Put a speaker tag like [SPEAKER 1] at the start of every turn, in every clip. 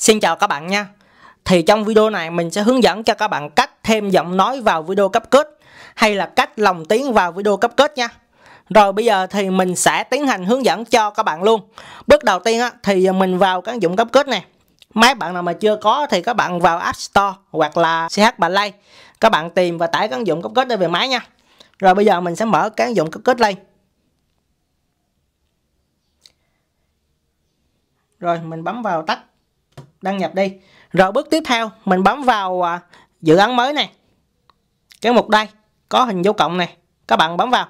[SPEAKER 1] Xin chào các bạn nha Thì trong video này mình sẽ hướng dẫn cho các bạn cách thêm giọng nói vào video cấp kết Hay là cách lồng tiếng vào video cấp kết nha Rồi bây giờ thì mình sẽ tiến hành hướng dẫn cho các bạn luôn Bước đầu tiên á, thì mình vào các ứng dụng cấp kết này máy bạn nào mà chưa có thì các bạn vào App Store hoặc là CH Play Các bạn tìm và tải các ứng dụng cấp kết để về máy nha Rồi bây giờ mình sẽ mở các ứng dụng cấp kết lên Rồi mình bấm vào tắt đăng nhập đi rồi bước tiếp theo mình bấm vào à, dự án mới này cái mục đây có hình dấu cộng này các bạn bấm vào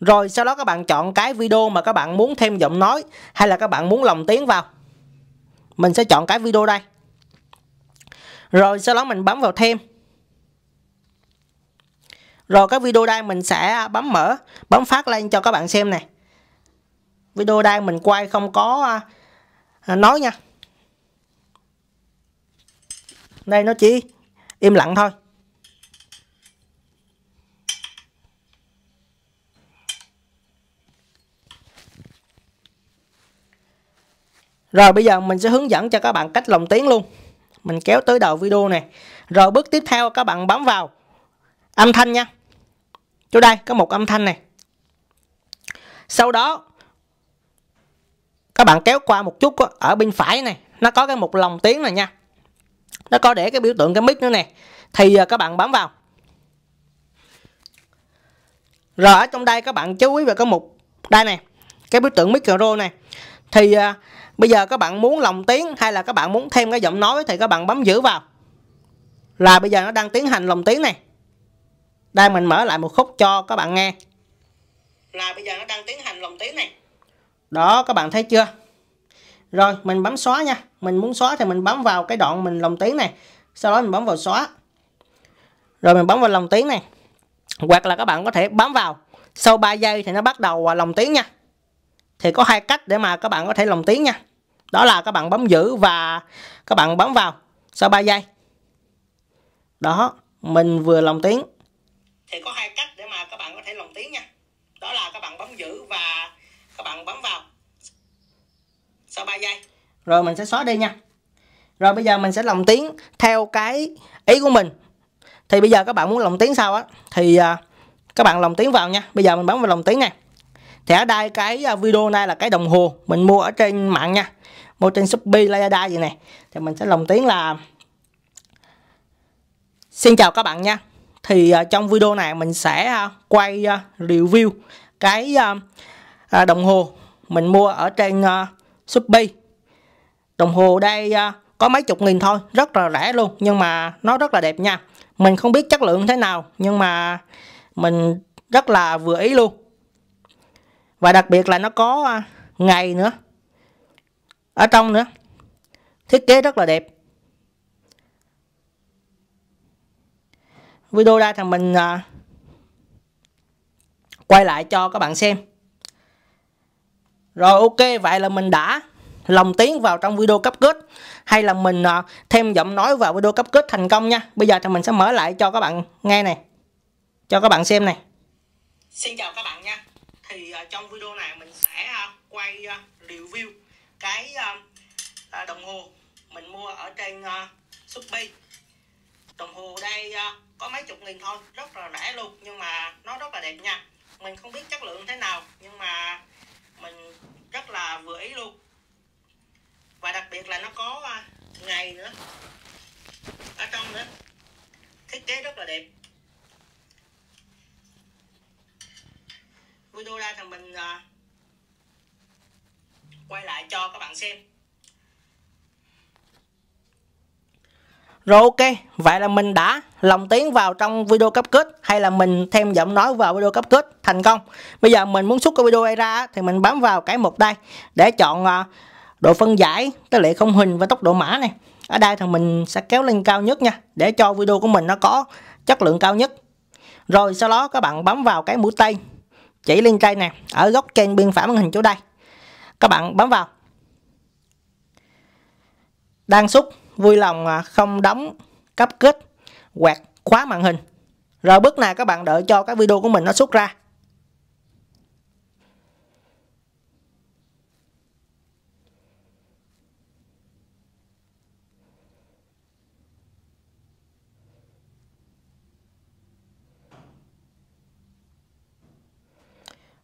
[SPEAKER 1] rồi sau đó các bạn chọn cái video mà các bạn muốn thêm giọng nói hay là các bạn muốn lồng tiếng vào mình sẽ chọn cái video đây rồi sau đó mình bấm vào thêm rồi cái video đây mình sẽ bấm mở bấm phát lên cho các bạn xem này video đây mình quay không có à, nói nha đây nó chỉ im lặng thôi Rồi bây giờ mình sẽ hướng dẫn cho các bạn cách lồng tiếng luôn Mình kéo tới đầu video này Rồi bước tiếp theo các bạn bấm vào Âm thanh nha Chỗ đây có một âm thanh này Sau đó Các bạn kéo qua một chút ở bên phải này Nó có cái một lồng tiếng này nha nó có để cái biểu tượng cái mic nữa nè thì à, các bạn bấm vào rồi ở trong đây các bạn chú ý về cái mục đây này cái biểu tượng micro này thì à, bây giờ các bạn muốn lòng tiếng hay là các bạn muốn thêm cái giọng nói thì các bạn bấm giữ vào là bây giờ nó đang tiến hành lòng tiếng này đây mình mở lại một khúc cho các bạn nghe là bây giờ nó đang tiến hành lòng tiếng này đó các bạn thấy chưa rồi mình bấm xóa nha mình muốn xóa thì mình bấm vào cái đoạn mình lồng tiếng này sau đó mình bấm vào xóa rồi mình bấm vào lồng tiếng này hoặc là các bạn có thể bấm vào sau 3 giây thì nó bắt đầu à, lồng tiếng nha thì có hai cách để mà các bạn có thể lồng tiếng nha đó là các bạn bấm giữ và các bạn bấm vào sau 3 giây đó mình vừa lồng tiếng thì có hai cách để mà các bạn có thể lồng tiếng nha đó là các bạn bấm giữ và các bạn bấm vào sau 3 giây rồi mình sẽ xóa đi nha rồi bây giờ mình sẽ lồng tiếng theo cái ý của mình thì bây giờ các bạn muốn lồng tiếng sao á thì à, các bạn lồng tiếng vào nha bây giờ mình bấm vào lồng tiếng này thì ở đây cái à, video này là cái đồng hồ mình mua ở trên mạng nha mua trên shopee lazada gì này thì mình sẽ lồng tiếng là xin chào các bạn nha thì à, trong video này mình sẽ quay review cái đồng hồ mình mua ở trên Shopee. Đồng hồ đây à, có mấy chục nghìn thôi, rất là rẻ luôn nhưng mà nó rất là đẹp nha. Mình không biết chất lượng thế nào nhưng mà mình rất là vừa ý luôn. Và đặc biệt là nó có à, ngày nữa. Ở trong nữa. Thiết kế rất là đẹp. Video ra thằng mình à, quay lại cho các bạn xem rồi ok vậy là mình đã lồng tiếng vào trong video cấp kết hay là mình uh, thêm giọng nói vào video cấp kết thành công nha bây giờ thì mình sẽ mở lại cho các bạn nghe này cho các bạn xem này xin chào các bạn nha thì uh, trong video này mình sẽ uh, quay uh, review cái uh, uh, đồng hồ mình mua ở trên uh, Shopee đồng hồ đây uh, có mấy chục nghìn thôi rất là rẻ luôn nhưng mà nó rất là đẹp nha mình không biết chất lượng thế nào nhưng mà video ra thì mình à, quay lại cho các bạn xem Rồi ok, vậy là mình đã lồng tiếng vào trong video cấp kết hay là mình thêm giọng nói vào video cấp kết thành công. Bây giờ mình muốn xuất cái video này ra thì mình bấm vào cái mục đây để chọn à, độ phân giải, tỷ lệ không hình và tốc độ mã này. Ở đây thì mình sẽ kéo lên cao nhất nha để cho video của mình nó có chất lượng cao nhất. Rồi sau đó các bạn bấm vào cái mũi tên chỉ link trên nè ở góc trên bên phải màn hình chỗ đây các bạn bấm vào đăng xuất vui lòng à, không đóng cấp kết quẹt khóa màn hình rồi bước này các bạn đợi cho cái video của mình nó xuất ra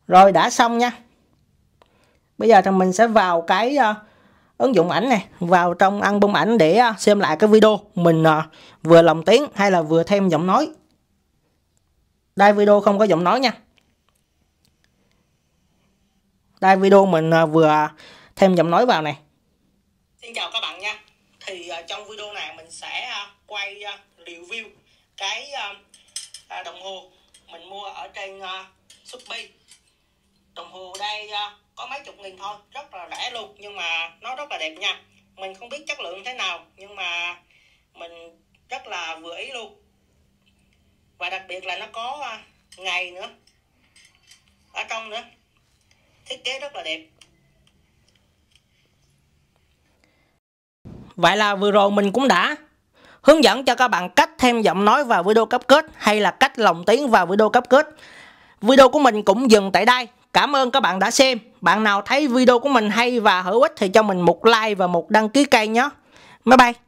[SPEAKER 1] rồi đã xong nha bây giờ thì mình sẽ vào cái ờ, ứng dụng ảnh này vào trong album ảnh để ờ, xem lại cái video mình ờ, vừa lồng tiếng hay là vừa thêm giọng nói đây video không có giọng nói nha đây video mình vừa thêm giọng nói vào này xin chào các bạn nha thì trong video này mình sẽ quay review cái à, đồng hồ mình mua ở trên Shopee đồng hồ đây à, có mấy chục nghìn thôi rất là rẻ luôn nhưng mà nó rất là đẹp nha mình không biết chất lượng thế nào nhưng mà mình rất là vừa ý luôn và đặc biệt là nó có à, ngày nữa ở trong nữa thiết kế rất là đẹp Vậy là vừa rồi mình cũng đã hướng dẫn cho các bạn cách thêm giọng nói vào video cấp kết hay là cách lồng tiếng vào video cấp kết. Video của mình cũng dừng tại đây. Cảm ơn các bạn đã xem. Bạn nào thấy video của mình hay và hữu ích thì cho mình một like và một đăng ký kênh nhé. Bye bye.